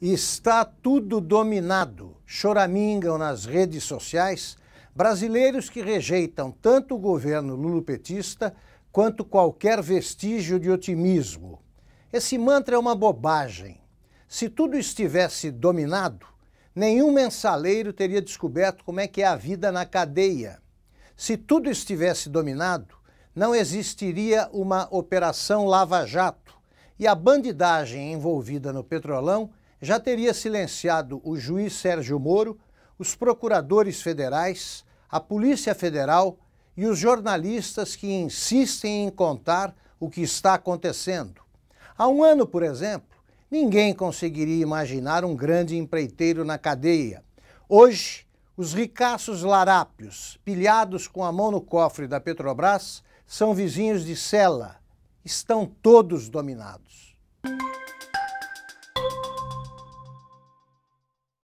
está tudo dominado. Choramingam nas redes sociais brasileiros que rejeitam tanto o governo lulopetista quanto qualquer vestígio de otimismo. Esse mantra é uma bobagem. Se tudo estivesse dominado, nenhum mensaleiro teria descoberto como é que é a vida na cadeia. Se tudo estivesse dominado, não existiria uma operação Lava Jato e a bandidagem envolvida no Petrolão já teria silenciado o juiz Sérgio Moro, os procuradores federais, a Polícia Federal e os jornalistas que insistem em contar o que está acontecendo. Há um ano, por exemplo, ninguém conseguiria imaginar um grande empreiteiro na cadeia. Hoje, os ricaços larápios, pilhados com a mão no cofre da Petrobras, são vizinhos de cela. Estão todos dominados.